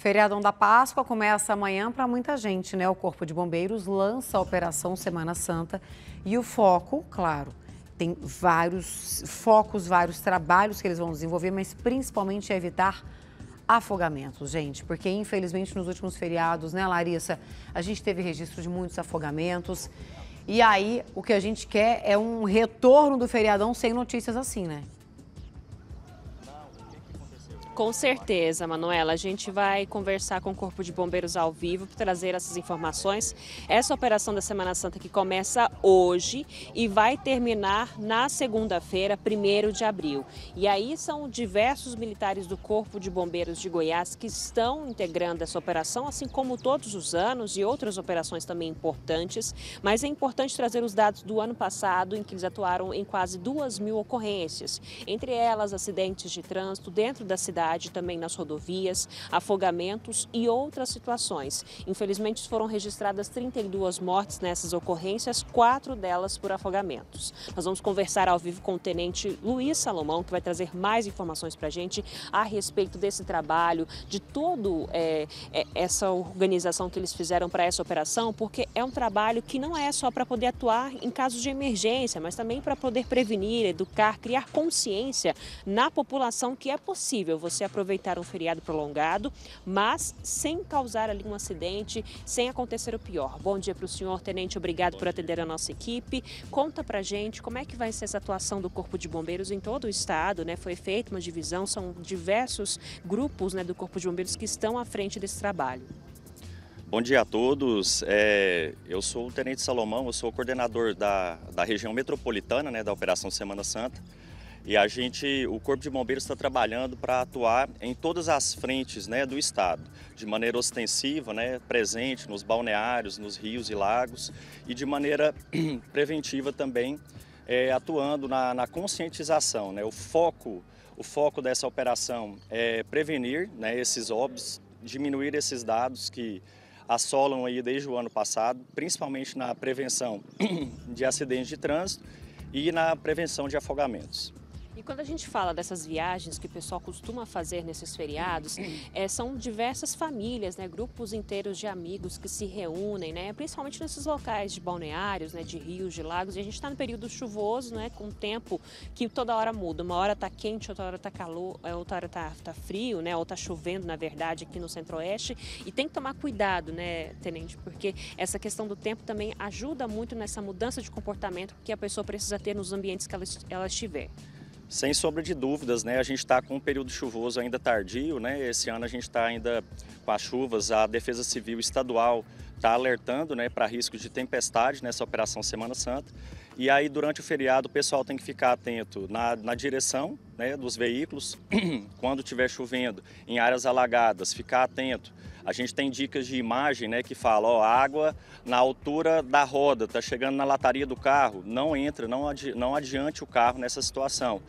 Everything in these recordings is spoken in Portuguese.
Feriadão da Páscoa começa amanhã para muita gente, né? O Corpo de Bombeiros lança a Operação Semana Santa e o foco, claro, tem vários focos, vários trabalhos que eles vão desenvolver, mas principalmente é evitar afogamentos, gente, porque infelizmente nos últimos feriados, né, Larissa, a gente teve registro de muitos afogamentos. E aí, o que a gente quer é um retorno do feriadão sem notícias assim, né? Com certeza, Manuela. A gente vai conversar com o Corpo de Bombeiros ao vivo para trazer essas informações. Essa operação da Semana Santa que começa hoje e vai terminar na segunda-feira, 1 de abril. E aí são diversos militares do Corpo de Bombeiros de Goiás que estão integrando essa operação, assim como todos os anos e outras operações também importantes. Mas é importante trazer os dados do ano passado, em que eles atuaram em quase duas mil ocorrências, entre elas acidentes de trânsito dentro da cidade cidade, também nas rodovias, afogamentos e outras situações. Infelizmente, foram registradas 32 mortes nessas ocorrências, quatro delas por afogamentos. Nós vamos conversar ao vivo com o tenente Luiz Salomão, que vai trazer mais informações para a gente a respeito desse trabalho, de todo é, é essa organização que eles fizeram para essa operação, porque é um trabalho que não é só para poder atuar em casos de emergência, mas também para poder prevenir, educar, criar consciência na população que é possível você você aproveitar um feriado prolongado, mas sem causar ali um acidente, sem acontecer o pior. Bom dia para o senhor, tenente. Obrigado por atender a nossa equipe. Conta para gente como é que vai ser essa atuação do Corpo de Bombeiros em todo o estado, né? Foi feita uma divisão, são diversos grupos né, do Corpo de Bombeiros que estão à frente desse trabalho. Bom dia a todos. É, eu sou o Tenente Salomão, eu sou o coordenador da, da região metropolitana, né, da Operação Semana Santa. E a gente, o Corpo de Bombeiros está trabalhando para atuar em todas as frentes né, do Estado, de maneira ostensiva, né, presente nos balneários, nos rios e lagos, e de maneira preventiva também, é, atuando na, na conscientização. Né, o, foco, o foco dessa operação é prevenir né, esses óbitos, diminuir esses dados que assolam aí desde o ano passado, principalmente na prevenção de acidentes de trânsito e na prevenção de afogamentos. E quando a gente fala dessas viagens que o pessoal costuma fazer nesses feriados, é, são diversas famílias, né, grupos inteiros de amigos que se reúnem, né, principalmente nesses locais de balneários, né, de rios, de lagos. E a gente está no período chuvoso, né, com tempo que toda hora muda. Uma hora está quente, outra hora está calor, eh, outra hora está tá frio, né, ou está chovendo, na verdade, aqui no Centro-Oeste. E tem que tomar cuidado, né, Tenente, porque essa questão do tempo também ajuda muito nessa mudança de comportamento que a pessoa precisa ter nos ambientes que ela, ela estiver. Sem sombra de dúvidas, né? A gente está com um período chuvoso ainda tardio, né? Esse ano a gente está ainda com as chuvas. A Defesa Civil Estadual está alertando, né, para risco de tempestade nessa operação Semana Santa. E aí durante o feriado o pessoal tem que ficar atento na, na direção, né, dos veículos. Quando estiver chovendo em áreas alagadas, ficar atento a gente tem dicas de imagem né, que fala, ó, água na altura da roda, está chegando na lataria do carro, não entra, não, adi não adiante o carro nessa situação.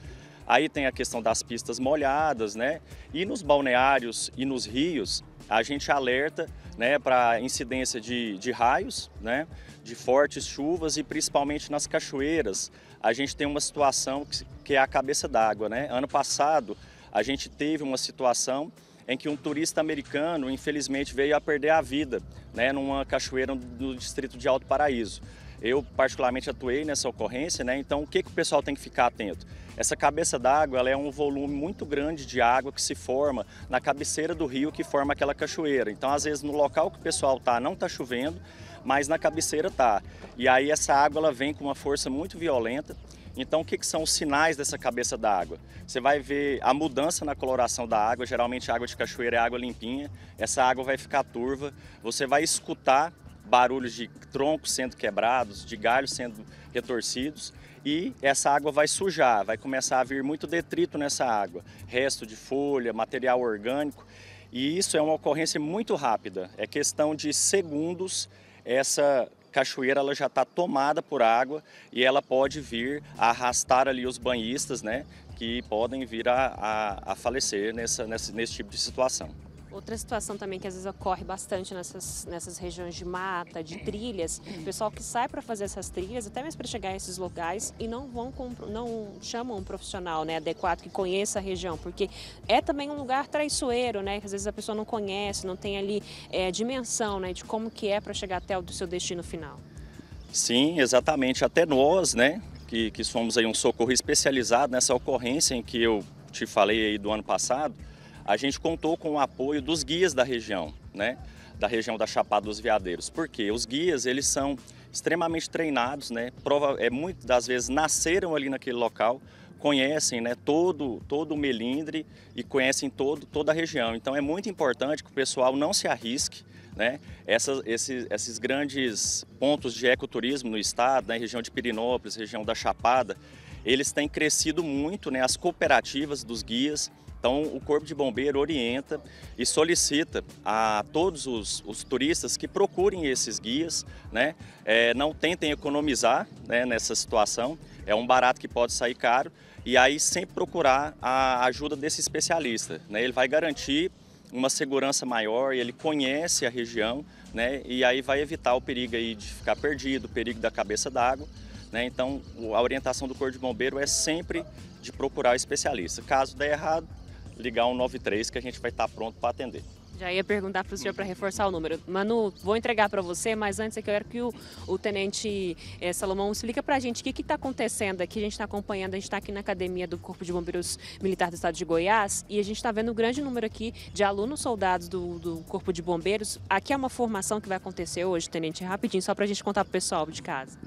Aí tem a questão das pistas molhadas, né? E nos balneários e nos rios, a gente alerta né, para incidência de, de raios, né, de fortes chuvas e principalmente nas cachoeiras. A gente tem uma situação que, que é a cabeça d'água. Né? Ano passado, a gente teve uma situação em que um turista americano, infelizmente, veio a perder a vida né, numa cachoeira no distrito de Alto Paraíso. Eu, particularmente, atuei nessa ocorrência, né? então o que, que o pessoal tem que ficar atento? Essa cabeça d'água é um volume muito grande de água que se forma na cabeceira do rio que forma aquela cachoeira. Então, às vezes, no local que o pessoal está, não está chovendo, mas na cabeceira está. E aí essa água ela vem com uma força muito violenta então, o que, que são os sinais dessa cabeça da água? Você vai ver a mudança na coloração da água, geralmente a água de cachoeira é água limpinha, essa água vai ficar turva, você vai escutar barulhos de troncos sendo quebrados, de galhos sendo retorcidos e essa água vai sujar, vai começar a vir muito detrito nessa água, resto de folha, material orgânico e isso é uma ocorrência muito rápida, é questão de segundos essa cachoeira ela já está tomada por água e ela pode vir a arrastar ali os banhistas, né? Que podem vir a, a, a falecer nessa, nessa, nesse tipo de situação. Outra situação também que às vezes ocorre bastante nessas, nessas regiões de mata, de trilhas, o pessoal que sai para fazer essas trilhas, até mesmo para chegar a esses locais e não vão não chamam um profissional né, adequado que conheça a região, porque é também um lugar traiçoeiro, né? Que às vezes a pessoa não conhece, não tem ali é, dimensão né, de como que é para chegar até o seu destino final. Sim, exatamente. Até nós, né, que, que somos aí um socorro especializado nessa ocorrência em que eu te falei aí do ano passado, a gente contou com o apoio dos guias da região, né? Da região da Chapada dos Veadeiros. Porque os guias, eles são extremamente treinados, né? Prova, é, muitas das vezes nasceram ali naquele local, conhecem né, todo, todo o melindre e conhecem todo, toda a região. Então é muito importante que o pessoal não se arrisque. Né? Essas, esses, esses grandes pontos de ecoturismo no estado, na né, região de Pirinópolis, região da Chapada, eles têm crescido muito, né, as cooperativas dos guias. Então, o Corpo de Bombeiro orienta e solicita a todos os, os turistas que procurem esses guias, né? É, não tentem economizar né, nessa situação, é um barato que pode sair caro, e aí sempre procurar a ajuda desse especialista. Né? Ele vai garantir uma segurança maior, ele conhece a região, né? e aí vai evitar o perigo aí de ficar perdido, o perigo da cabeça d'água. Né? Então, a orientação do Corpo de Bombeiro é sempre de procurar o especialista. Caso der errado, ligar o 93, que a gente vai estar tá pronto para atender. Já ia perguntar para o senhor para reforçar o número. Manu, vou entregar para você, mas antes eu quero que o, o tenente eh, Salomão explique para a gente o que está acontecendo aqui. A gente está acompanhando, a gente está aqui na Academia do Corpo de Bombeiros Militar do Estado de Goiás e a gente está vendo um grande número aqui de alunos soldados do, do Corpo de Bombeiros. Aqui é uma formação que vai acontecer hoje, tenente, rapidinho, só para a gente contar para o pessoal de casa.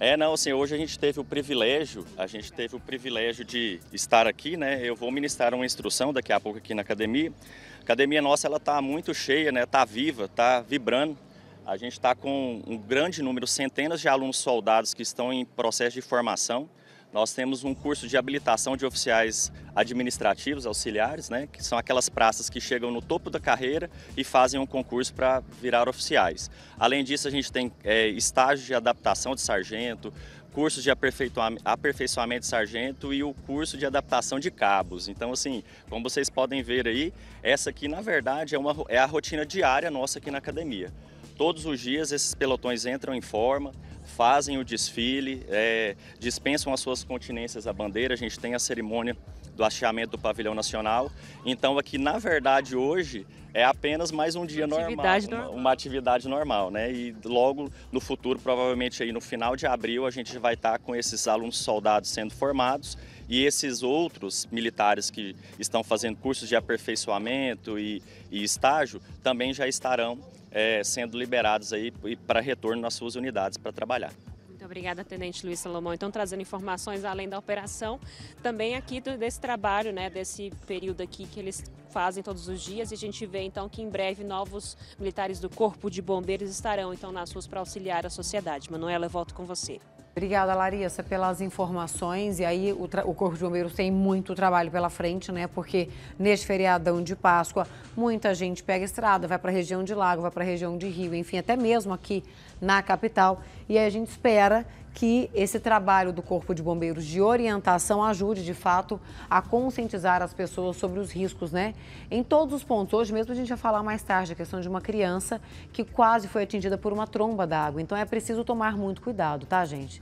É, não, assim, hoje a gente teve o privilégio, a gente teve o privilégio de estar aqui, né? Eu vou ministrar uma instrução daqui a pouco aqui na academia. A academia nossa, ela tá muito cheia, né? Tá viva, tá vibrando. A gente está com um grande número, centenas de alunos soldados que estão em processo de formação. Nós temos um curso de habilitação de oficiais administrativos, auxiliares, né, que são aquelas praças que chegam no topo da carreira e fazem um concurso para virar oficiais. Além disso, a gente tem é, estágio de adaptação de sargento, cursos de aperfeiçoamento de sargento e o curso de adaptação de cabos. Então, assim, como vocês podem ver aí, essa aqui, na verdade, é, uma, é a rotina diária nossa aqui na academia. Todos os dias esses pelotões entram em forma, fazem o desfile, é, dispensam as suas continências à bandeira. A gente tem a cerimônia do hasteamento do pavilhão nacional. Então aqui, na verdade, hoje é apenas mais um dia normal, normal. Uma, uma, atividade normal, né? E logo no futuro, provavelmente aí no final de abril, a gente vai estar com esses alunos soldados sendo formados e esses outros militares que estão fazendo cursos de aperfeiçoamento e, e estágio também já estarão é, sendo liberados aí para retorno nas suas unidades para trabalhar. Muito obrigada, Tenente Luiz Salomão. Então, trazendo informações além da operação, também aqui do, desse trabalho, né, desse período aqui que eles fazem todos os dias e a gente vê então que em breve novos militares do Corpo de Bombeiros estarão então nas ruas para auxiliar a sociedade. Manuela, eu volto com você. Obrigada, Larissa, pelas informações. E aí, o, o, Corpo de Bombeiros tem muito trabalho pela frente, né? Porque neste feriadão de Páscoa, muita gente pega estrada, vai para a região de Lago, vai para a região de Rio, enfim, até mesmo aqui na capital. E a gente espera que esse trabalho do Corpo de Bombeiros de orientação ajude, de fato, a conscientizar as pessoas sobre os riscos, né? Em todos os pontos. Hoje mesmo a gente vai falar mais tarde a questão de uma criança que quase foi atingida por uma tromba d'água. Então é preciso tomar muito cuidado, tá, gente?